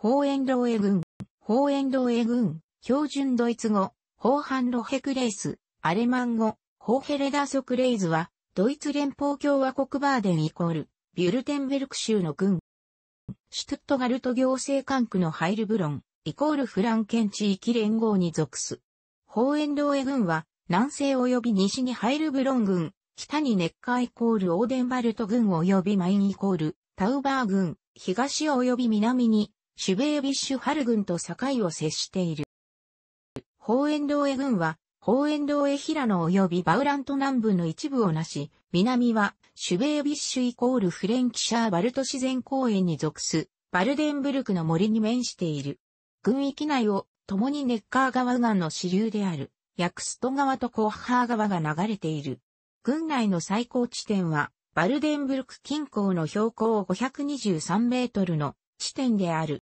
ホーエンローエ軍、ホーエンローエ軍、標準ドイツ語、ホーハンロヘクレイス、アレマン語、ホーヘレダーソクレイズは、ドイツ連邦共和国バーデンイコール、ビュルテンベルク州の軍。シュトットガルト行政管区のハイルブロン、イコールフランケン地域連合に属す。ホーエンローエ軍は、南西及び西にハイルブロン軍、北にネッカーイコールオーデンバルト軍及びマインイコール、タウバー軍、東及び南にシュベービッシュハル軍と境を接している。ホーエン軍ーエは、ホーエンーエ平野及びバウラント南部の一部をなし、南は、シュベービッシュイコールフレンキシャーバルト自然公園に属す、バルデンブルクの森に面している。軍域内を、共にネッカー川岸の支流である、ヤクスト川とコッハー川が流れている。軍内の最高地点は、バルデンブルク近郊の標高523メートルの地点である。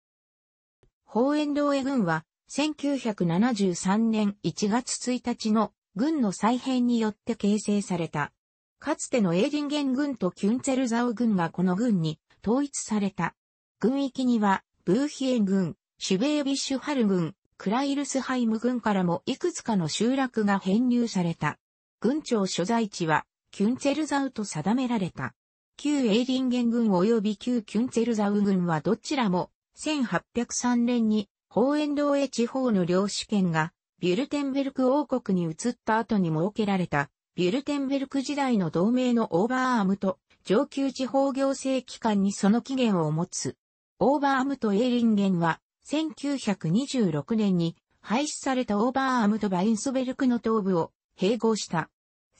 ホーエンーエ軍は、1973年1月1日の軍の再編によって形成された。かつてのエーディンゲン軍とキュンツェルザオ軍はこの軍に統一された。軍域には、ブーヒエン軍、シュベービッシュハル軍、クライルスハイム軍からもいくつかの集落が編入された。軍庁所在地は、キュンツェルザウと定められた。旧エーディンゲン軍及び旧キュンツェルザウ軍はどちらも1803年にホーエンドーエ地方の領主権がビュルテンベルク王国に移った後に設けられたビュルテンベルク時代の同盟のオーバーアームと上級地方行政機関にその起源を持つ。オーバーアームとエーリンゲンは1926年に廃止されたオーバーアームとバインソベルクの東部を併合した。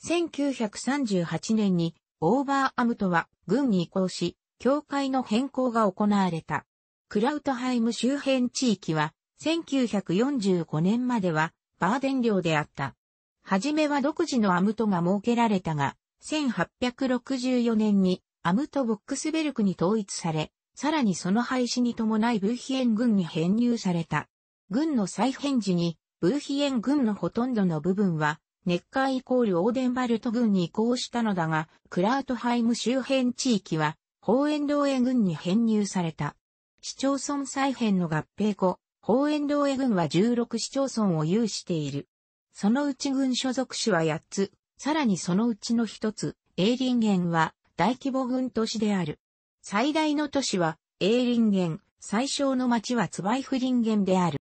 1938年にオーバーアムとは軍に移行し、教会の変更が行われた。クラウトハイム周辺地域は、1945年までは、バーデン領であった。はじめは独自のアムトが設けられたが、1864年にアムトボックスベルクに統一され、さらにその廃止に伴いブーヒエン軍に編入された。軍の再編時に、ブーヒエン軍のほとんどの部分は、ネッカーイコールオーデンバルト軍に移行したのだが、クラートハイム周辺地域は、ホーエンローエ軍に編入された。市町村再編の合併後、法遠道へ軍は16市町村を有している。そのうち軍所属市は8つ、さらにそのうちの1つ、永林ンは大規模軍都市である。最大の都市は永林ン、最小の町はツバイフリンゲンである。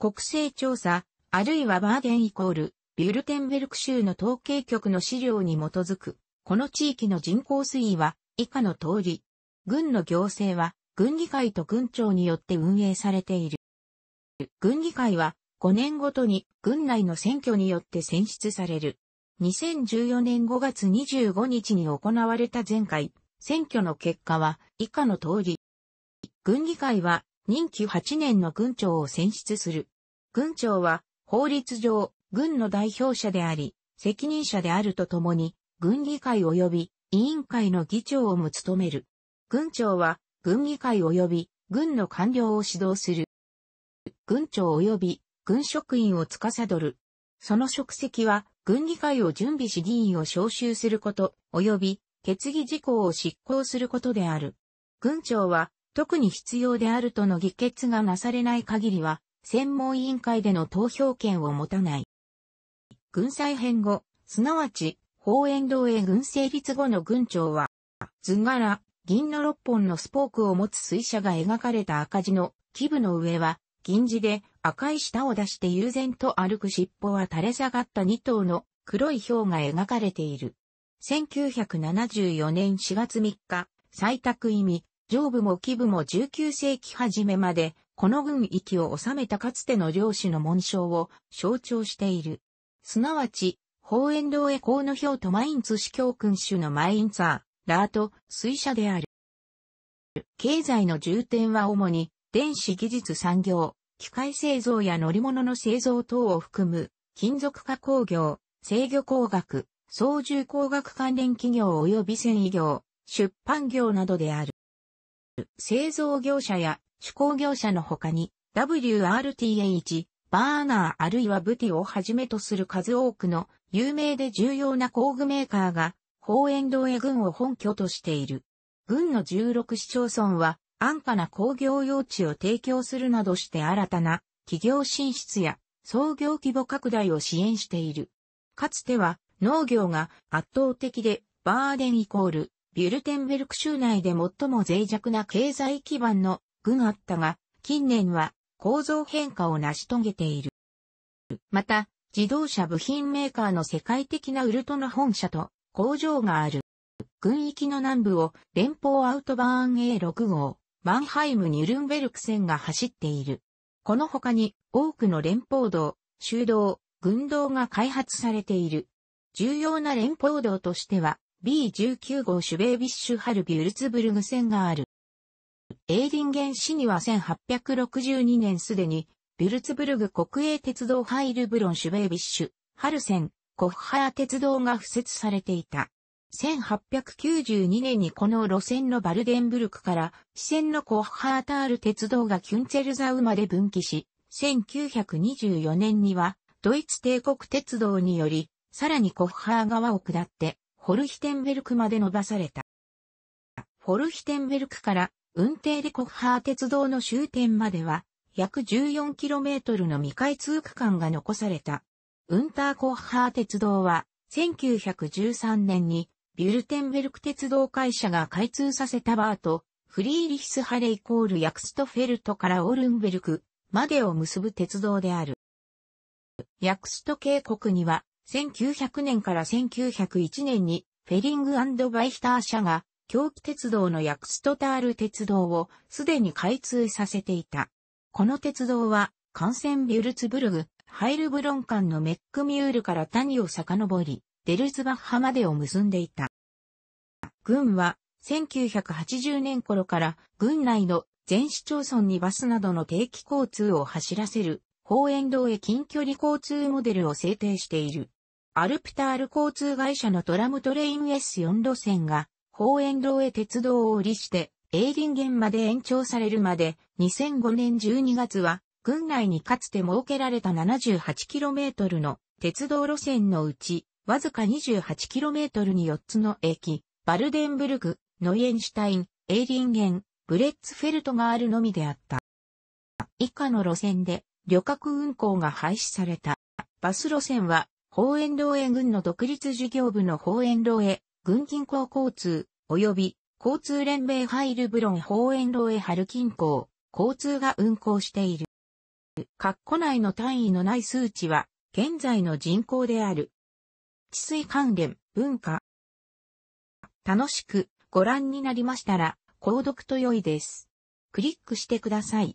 国勢調査、あるいはバーデンイコール、ビュルテンベルク州の統計局の資料に基づく、この地域の人口推移は以下の通り、軍の行政は軍議会と軍庁によって運営されている。軍議会は5年ごとに軍内の選挙によって選出される。2014年5月25日に行われた前回、選挙の結果は以下の通り。軍議会は任期8年の軍長を選出する。軍長は法律上軍の代表者であり、責任者であるとともに、軍議会及び委員会の議長をも務める。軍長は軍議会及び軍の官僚を指導する。軍長及び軍職員を司る。その職責は、軍議会を準備し議員を招集すること、及び決議事項を執行することである。軍長は、特に必要であるとの議決がなされない限りは、専門委員会での投票権を持たない。軍再編後、すなわち、法援同へ軍成立後の軍長は、図柄、銀の6本のスポークを持つ水車が描かれた赤字の基部の上は、銀字で赤い舌を出して悠然と歩く尻尾は垂れ下がった2頭の黒い表が描かれている。1974年4月3日、採択意味、上部も基部も19世紀初めまで、この軍域を治めたかつての領主の紋章を象徴している。すなわち、法円堂へ公の表とマインツ司教君主のマインツァー、ラート、水車である。経済の重点は主に、電子技術産業、機械製造や乗り物の製造等を含む、金属加工業、制御工学、操縦工学関連企業及び繊維業、出版業などである。製造業者や手工業者の他に、WRTH、バーナーあるいはブティをはじめとする数多くの有名で重要な工具メーカーが公園堂へ軍を本拠としている。軍の16市町村は安価な工業用地を提供するなどして新たな企業進出や創業規模拡大を支援している。かつては農業が圧倒的でバーデンイコールビュルテンベルク州内で最も脆弱な経済基盤の軍あったが近年は構造変化を成し遂げている。また自動車部品メーカーの世界的なウルトナ本社と工場がある。軍域の南部を連邦アウトバーン A6 号、マンハイム・ニュルンベルク線が走っている。この他に多くの連邦道、修道、軍道が開発されている。重要な連邦道としては B19 号シュベービッシュ・ハルビュルツブルグ線がある。エーリンゲン市には1862年すでにビュルツブルグ国営鉄道ハイルブロンシュベービッシュ、ハル線、コッハや鉄道が付設されていた。1892年にこの路線のバルデンブルクから、支線のコッハータール鉄道がキュンツェルザウまで分岐し、1924年には、ドイツ帝国鉄道により、さらにコッハー川を下って、ホルヒテンベルクまで伸ばされた。ホルヒテンベルクから、運転でコッハー鉄道の終点までは、約 14km の未開通区間が残された。ウンターコッハー鉄道は、1913年に、ビュルテンベルク鉄道会社が開通させたバーと、フリーリヒスハレイコールヤクストフェルトからオルンベルクまでを結ぶ鉄道である。ヤクスト渓谷には、1900年から1901年に、フェリングバイヒター社が、狂気鉄道のヤクストタール鉄道をすでに開通させていた。この鉄道は、幹線ビュルツブルグ、ハイルブロン間のメックミュールから谷を遡り、デルズバッハまでを結んでいた。軍は、1980年頃から軍内の全市町村にバスなどの定期交通を走らせる、方園道へ近距離交通モデルを制定している。アルプタール交通会社のトラムトレイン S4 路線が、方園道へ鉄道を降りして、エーリンゲンまで延長されるまで、2005年12月は、郡内にかつて設けられた 78km の鉄道路線のうち、わずか 28km に4つの駅、バルデンブルグ、ノイエンシュタイン、エイリンゲン、ブレッツフェルトがあるのみであった。以下の路線で旅客運行が廃止された。バス路線は、法園漏へ軍の独立事業部の法園漏へ、軍近郊交通、及び交通連盟ハイルブロン法園漏へ春近郊、交通が運行している。括弧内の単位のない数値は、現在の人口である。治水関連、文化。楽しくご覧になりましたら、購読と良いです。クリックしてください。